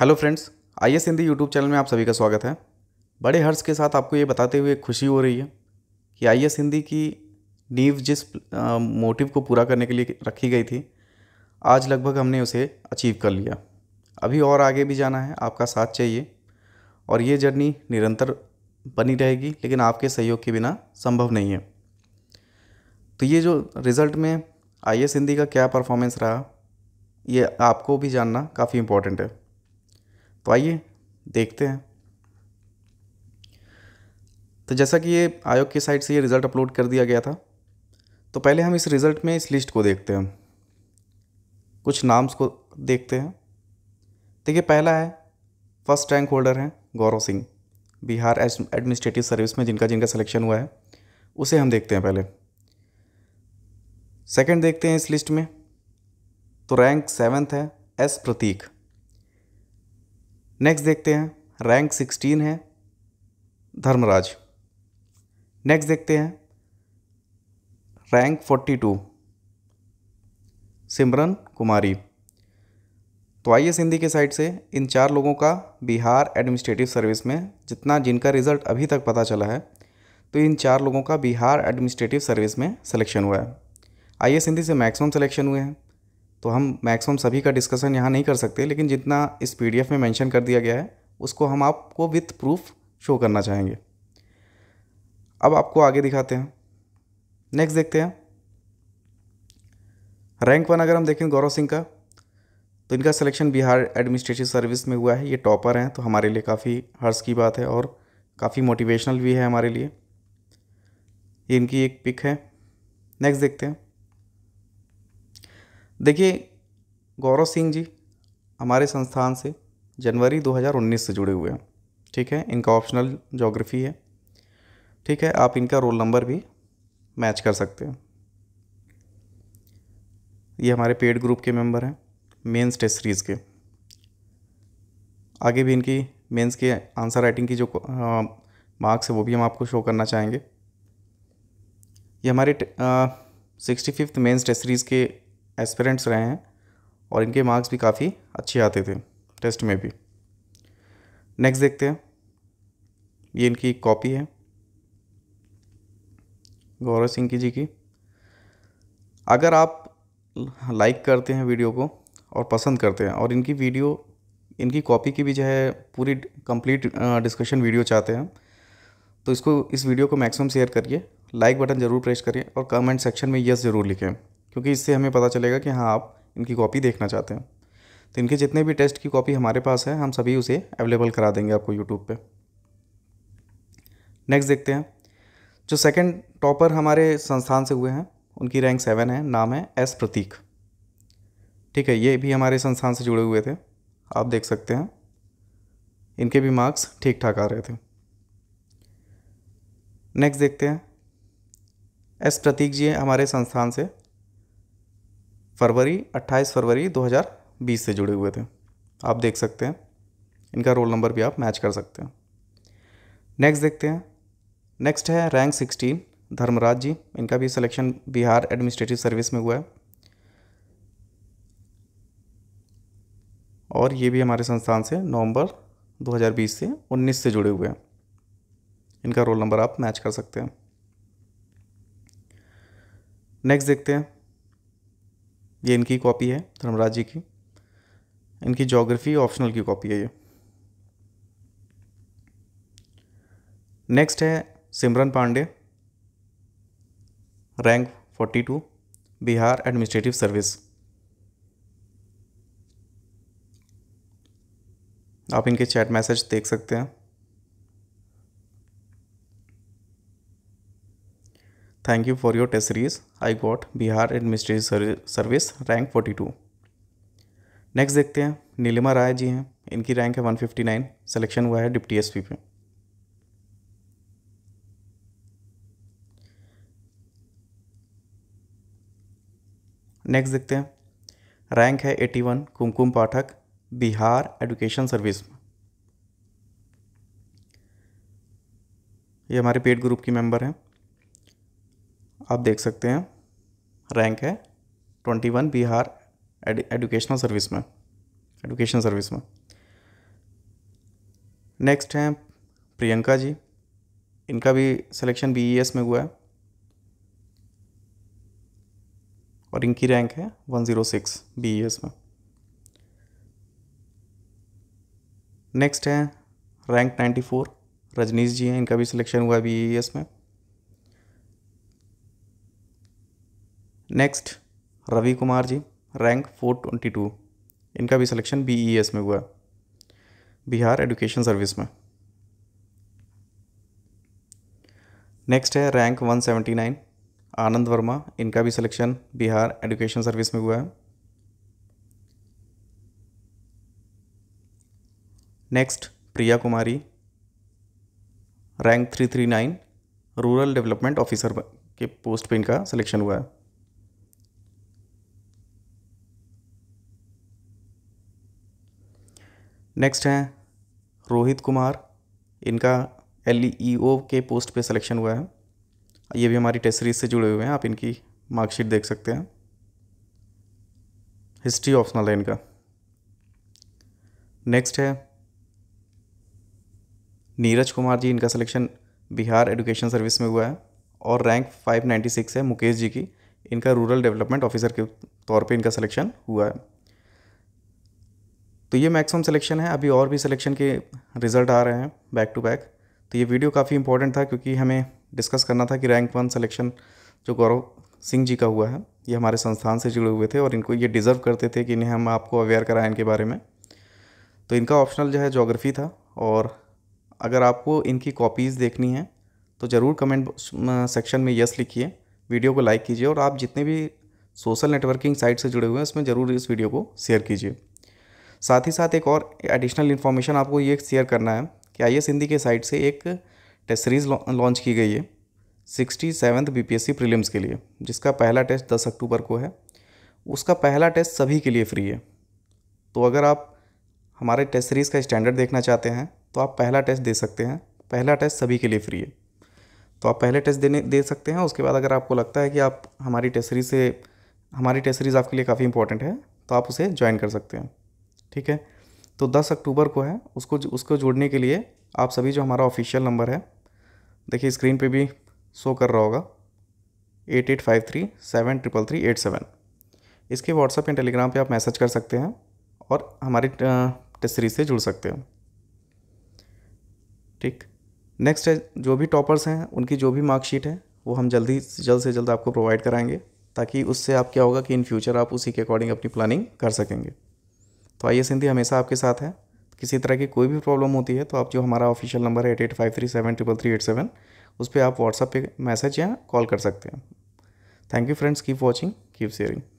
Hello friends I S Hindi YouTube channel में आप सभी का स्वागत है बड़े हर्ष के साथ आपको ये बताते हुए खुशी हो रही है कि आई एस हिंदी की नींव जिस मोटिव को पूरा करने के लिए रखी गई थी आज लगभग हमने उसे अचीव कर लिया अभी और आगे भी जाना है आपका साथ चाहिए और ये जर्नी निरंतर बनी रहेगी लेकिन आपके सहयोग के बिना संभव नहीं है तो ये जो रिज़ल्ट में आई एस हिंदी का क्या परफॉर्मेंस रहा ये आपको भी जानना काफ़ी इम्पोर्टेंट है तो आइए देखते हैं तो जैसा कि ये आयोग की साइट से ये रिज़ल्ट अपलोड कर दिया गया था तो पहले हम इस रिज़ल्ट में इस लिस्ट को देखते हैं कुछ नाम्स को देखते हैं देखिए पहला है फर्स्ट रैंक होल्डर हैं गौरव सिंह बिहार एडमिनिस्ट्रेटिव सर्विस में जिनका जिनका सिलेक्शन हुआ है उसे हम देखते हैं पहले सेकंड देखते हैं इस लिस्ट में तो रैंक सेवन्थ है एस प्रतीक नेक्स्ट देखते हैं रैंक सिक्सटीन है धर्मराज नेक्स्ट देखते हैं rank forty two Simran Kumari तो आई एस हिंदी के साइड से इन चार लोगों का बिहार एडमिनिस्ट्रेटिव सर्विस में जितना जिनका रिज़ल्ट अभी तक पता चला है तो इन चार लोगों का बिहार एडमिनिस्ट्रेटिव सर्विस में सिलेक्शन हुआ है आई एस हिंदी से मैक्सिमम सिलेक्शन हुए हैं तो हम मैक्सिमम सभी का डिस्कसन यहाँ नहीं कर सकते लेकिन जितना इस पी में मैंशन कर दिया गया है उसको हम आपको विथ प्रूफ शो करना चाहेंगे अब आपको आगे दिखाते हैं नेक्स्ट देखते हैं रैंक वन अगर हम देखें गौरव सिंह का तो इनका सिलेक्शन बिहार एडमिनिस्ट्रेटिव सर्विस में हुआ है ये टॉपर हैं तो हमारे लिए काफ़ी हर्ष की बात है और काफ़ी मोटिवेशनल भी है हमारे लिए ये इनकी एक पिक है नेक्स्ट देखते हैं देखिए गौरव सिंह जी हमारे संस्थान से जनवरी 2019 से जुड़े हुए हैं ठीक है इनका ऑप्शनल जोग्राफ़ी है ठीक है आप इनका रोल नंबर भी मैच कर सकते हैं ये हमारे पेड ग्रुप के मेंबर हैं मेंस टेस्ट सीरीज़ के आगे भी इनकी मेंस के आंसर राइटिंग की जो मार्क्स है वो भी हम आपको शो करना चाहेंगे ये हमारे sixty fifth mains test series के एस्पिरेंट्स रहे हैं और इनके मार्क्स भी काफ़ी अच्छे आते थे टेस्ट में भी नेक्स्ट देखते हैं ये इनकी कॉपी है गौरव सिंह की जी की अगर आप लाइक करते हैं वीडियो को और पसंद करते हैं और इनकी वीडियो इनकी कॉपी की भी जो है पूरी कंप्लीट डिस्कशन वीडियो चाहते हैं तो इसको इस वीडियो को मैक्सिमम शेयर करिए लाइक बटन ज़रूर प्रेस करिए और कमेंट सेक्शन में यस ज़रूर लिखें क्योंकि इससे हमें पता चलेगा कि हाँ आप इनकी कॉपी देखना चाहते हैं तो इनके जितने भी टेस्ट की कॉपी हमारे पास है हम सभी उसे अवेलेबल करा देंगे आपको यूट्यूब पे नेक्स्ट देखते हैं जो सेकंड टॉपर हमारे संस्थान से हुए हैं उनकी रैंक सेवन है नाम है एस प्रतीक ठीक है ये भी हमारे संस्थान से जुड़े हुए थे आप देख सकते हैं इनके भी मार्क्स ठीक ठाक आ रहे थे नेक्स्ट देखते हैं एस प्रतीक जी हमारे संस्थान से फरवरी 28 फरवरी 2020 से जुड़े हुए थे आप देख सकते हैं इनका रोल नंबर भी आप मैच कर सकते हैं नेक्स्ट देखते हैं नेक्स्ट है रैंक 16 धर्मराज जी इनका भी सिलेक्शन बिहार एडमिनिस्ट्रेटिव सर्विस में हुआ है और ये भी हमारे संस्थान से नवंबर 2020 से 19 से जुड़े हुए हैं इनका रोल नंबर आप मैच कर सकते हैं नेक्स्ट देखते हैं ये इनकी कॉपी है धर्मराज जी की इनकी जोग्राफी ऑप्शनल की कॉपी है ये नेक्स्ट है Simran Pandey rank 42 Bihar administrative service आप इनके चैट मैसेज देख सकते हैं thank you for your test series. I got Bihar Administrative Service rank two next देखते हैं नीलिमा राय जी हैं इनकी रैंक है वन फिफ्टी नाइन सिलेक्शन हुआ है डिप्टी एस पी पे नेक्स्ट देखते हैं रैंक है eighty one Kumkum Pathak Bihar education service में ये हमारे पेड ग्रुप की मेंबर हैं आप देख सकते हैं रैंक है twenty one Bihar educational service में एडुकेशन सर्विस में नेक्स्ट हैं प्रियंका जी इनका भी सिलेक्शन एस e में हुआ है और इनकी रैंक है वन ज़ीरो सिक्स बी में नेक्स्ट हैं rank ninety four Rajnish ji हैं इनका भी सिलेक्शन हुआ है बी e में next Ravi Kumar ji rank four twenty two इनका भी सिलेक्शन बी ई एस में हुआ बिहार एजुकेशन सर्विस में नेक्स्ट है rank one seventy nine Anand Verma इनका भी सिलेक्शन बिहार एजुकेशन सर्विस में हुआ है next Priya Kumari rank three three nine rural development officer के पोस्ट पे इनका सिलेक्शन हुआ है नेक्स्ट हैं रोहित कुमार इनका एल ई ओ के पोस्ट पे सिलेक्शन हुआ है ये भी हमारी टेस्ट सीरीज से जुड़े हुए हैं आप इनकी मार्कशीट देख सकते हैं हिस्ट्री ऑप्शनल है इनका नेक्स्ट है नीरज कुमार जी इनका सिलेक्शन बिहार एजुकेशन सर्विस में हुआ है और रैंक 596 है मुकेश जी की इनका रूरल डेवलपमेंट ऑफिसर के तौर पे इनका सिलेक्शन हुआ है तो ये मैक्सिमम सिलेक्शन है अभी और भी सिलेक्शन के रिज़ल्ट आ रहे हैं बैक टू बैक तो ये वीडियो काफ़ी इंपॉर्टेंट था क्योंकि हमें डिस्कस करना था कि रैंक वन सिलेक्शन जो गौरव सिंह जी का हुआ है ये हमारे संस्थान से जुड़े हुए थे और इनको ये डिज़र्व करते थे कि इन्हें हम आपको अवेयर कराएं इनके बारे में तो इनका ऑप्शनल जो है जोग्राफ़ी था और अगर आपको इनकी कॉपीज़ देखनी है तो ज़रूर कमेंट सेक्शन में यस लिखिए वीडियो को लाइक कीजिए और आप जितने भी सोशल नेटवर्किंग साइट से जुड़े हुए हैं उसमें ज़रूर इस वीडियो को शेयर कीजिए साथ ही साथ एक और एडिशनल इन्फॉर्मेशन आपको ये शेयर करना है कि आई एस हिंदी के साइट से एक टेस्ट सीरीज़ लॉन्च की गई है sixty seventh B P prelims के लिए जिसका पहला टेस्ट दस अक्टूबर को है उसका पहला टेस्ट सभी के लिए फ्री है तो अगर आप हमारे टेस्ट सीरीज़ का स्टैंडर्ड देखना चाहते हैं तो आप पहला टेस्ट दे सकते हैं पहला टेस्ट सभी के लिए फ्री है तो आप पहले टेस्ट देने दे सकते हैं उसके बाद अगर आपको लगता है कि आप हमारी टेस्ट सीरीज़ से हमारी टेस्ट सीरीज़ आपके लिए काफ़ी इंपॉर्टेंट है तो आप उसे ज्वाइन कर सकते हैं ठीक है तो 10 अक्टूबर को है उसको उसको जोड़ने के लिए आप सभी जो हमारा ऑफिशियल नंबर है देखिए स्क्रीन पे भी शो कर रहा होगा eight eight five three seven triple three eight seven इसके व्हाट्सएप या टेलीग्राम पे आप मैसेज कर सकते हैं और हमारी टेस्ट सीरीज से जुड़ सकते हैं ठीक नेक्स्ट है जो भी टॉपर्स हैं उनकी जो भी मार्कशीट है वो हम जल्दी जल्द से जल्द आपको प्रोवाइड कराएंगे ताकि उससे आप क्या होगा कि इन फ्यूचर आप उसी के अकॉर्डिंग अपनी प्लानिंग कर सकेंगे तो आई सिंधी हमेशा आपके साथ है किसी तरह की कोई भी प्रॉब्लम होती है तो आप जो हमारा ऑफिशियल नंबर है eight eight five three seven triple three eight seven उस पर आप व्हाट्सअप पे मैसेज या कॉल कर सकते हैं thank you friends keep watching keep sharing